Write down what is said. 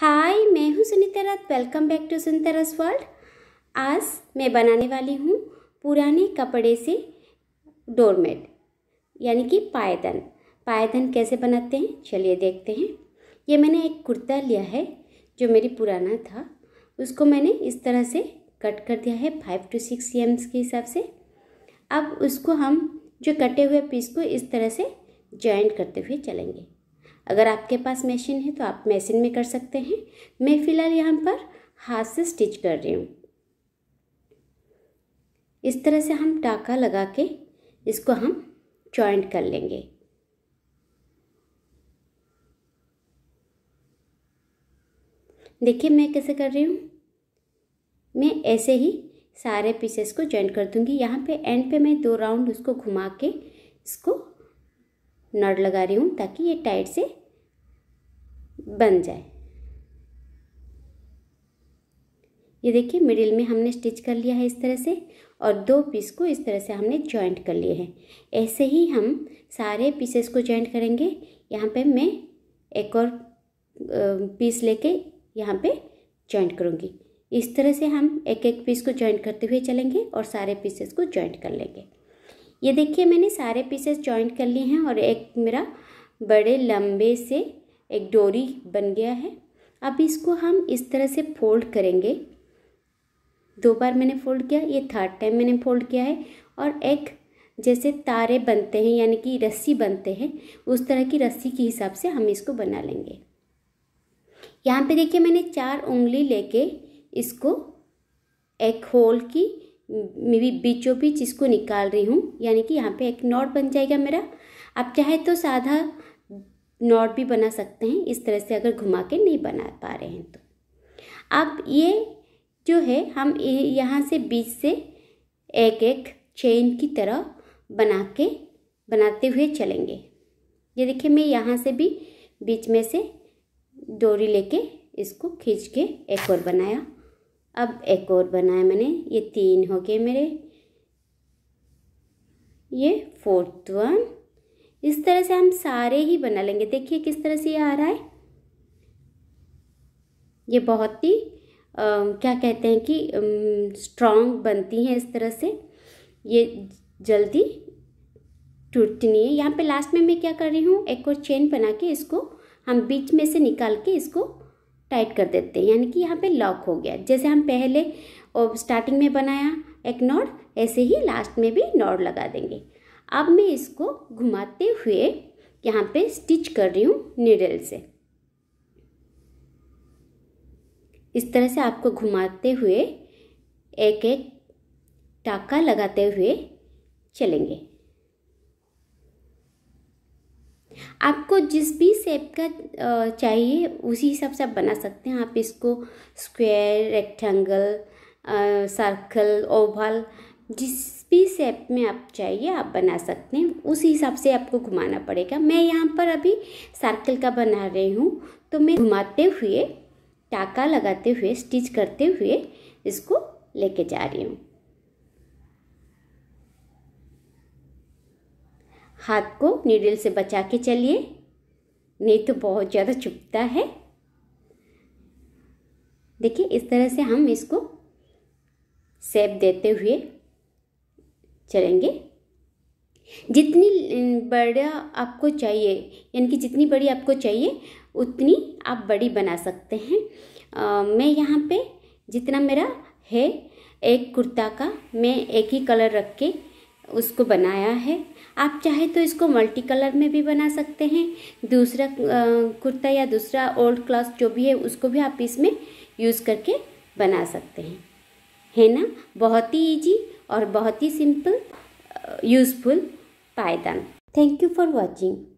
हाय मैं हूँ सुनीता रथ वेलकम बैक टू सुनीता रस वर्ल्ड आज मैं बनाने वाली हूँ पुराने कपड़े से डोरमेट यानी कि पायदन पायदन कैसे बनाते हैं चलिए देखते हैं ये मैंने एक कुर्ता लिया है जो मेरी पुराना था उसको मैंने इस तरह से कट कर दिया है फाइव टू सिक्स एम्स के हिसाब से अब उसको हम जो कटे हुए पीस को इस तरह से जॉइंट करते हुए चलेंगे अगर आपके पास मशीन है तो आप मशीन में कर सकते हैं मैं फ़िलहाल यहाँ पर हाथ से स्टिच कर रही हूँ इस तरह से हम टाका लगा के इसको हम जॉइंट कर लेंगे देखिए मैं कैसे कर रही हूँ मैं ऐसे ही सारे पीसेस को जॉइंट कर दूँगी यहाँ पे एंड पे मैं दो राउंड उसको घुमा के इसको नट लगा रही हूँ ताकि ये टाइट से बन जाए ये देखिए मिडिल में हमने स्टिच कर लिया है इस तरह से और दो पीस को इस तरह से हमने जॉइंट कर लिए हैं ऐसे ही हम सारे पीसेस को जॉइंट करेंगे यहाँ पे मैं एक और पीस लेके यहाँ पे जॉइंट करूँगी इस तरह से हम एक एक पीस को जॉइंट करते हुए चलेंगे और सारे पीसेस को जॉइंट कर लेंगे ये देखिए मैंने सारे पीसेस जॉइंट कर लिए हैं और एक मेरा बड़े लंबे से एक डोरी बन गया है अब इसको हम इस तरह से फोल्ड करेंगे दो बार मैंने फोल्ड किया ये थर्ड टाइम मैंने फोल्ड किया है और एक जैसे तारे बनते हैं यानी कि रस्सी बनते हैं उस तरह की रस्सी के हिसाब से हम इसको बना लेंगे यहाँ पे देखिए मैंने चार उंगली लेके इसको एक होल की बीचों बीच इसको निकाल रही हूँ यानी कि यहाँ पे एक नॉट बन जाएगा मेरा आप चाहे तो साधा नॉट भी बना सकते हैं इस तरह से अगर घुमा के नहीं बना पा रहे हैं तो अब ये जो है हम यहाँ से बीच से एक एक चेन की तरह बना के बनाते हुए चलेंगे ये देखिए मैं यहाँ से भी बीच में से डोरी लेके इसको खींच के एक और बनाया अब एक और बनाया मैंने ये तीन हो गए मेरे ये फोर्थ वन इस तरह से हम सारे ही बना लेंगे देखिए किस तरह से ये आ रहा है ये बहुत ही क्या कहते हैं कि स्ट्रांग बनती हैं इस तरह से ये जल्दी टूटती नहीं है यहाँ पे लास्ट में मैं क्या कर रही हूँ एक और चेन बना के इसको हम बीच में से निकाल के इसको टाइट कर देते हैं यानी कि यहाँ पे लॉक हो गया जैसे हम पहले स्टार्टिंग में बनाया एक नोड़ ऐसे ही लास्ट में भी नोड़ लगा देंगे अब मैं इसको घुमाते हुए यहाँ पे स्टिच कर रही हूँ नीडल से इस तरह से आपको घुमाते हुए एक एक टाका लगाते हुए चलेंगे आपको जिस भी शेप का चाहिए उसी हिसाब से आप बना सकते हैं आप इसको स्क्वायर रेक्टेंगल सर्कल ओवल जिस भी शेप में आप चाहिए आप बना सकते हैं उस हिसाब से आपको घुमाना पड़ेगा मैं यहाँ पर अभी सर्कल का बना रही हूँ तो मैं घुमाते हुए टाका लगाते हुए स्टिच करते हुए इसको लेके जा रही हूँ हाथ को नीडल से बचा के चलिए नहीं तो बहुत ज़्यादा चुभता है देखिए इस तरह से हम इसको सेप देते हुए चलेंगे जितनी बड़ा आपको चाहिए यानी कि जितनी बड़ी आपको चाहिए उतनी आप बड़ी बना सकते हैं आ, मैं यहाँ पे जितना मेरा है एक कुर्ता का मैं एक ही कलर रख के उसको बनाया है आप चाहे तो इसको मल्टी कलर में भी बना सकते हैं दूसरा कुर्ता या दूसरा ओल्ड क्लास जो भी है उसको भी आप इसमें यूज़ करके बना सकते हैं है ना बहुत ही ईजी और बहुत ही सिंपल यूज़फुल uh, पायदान थैंक यू फॉर वॉचिंग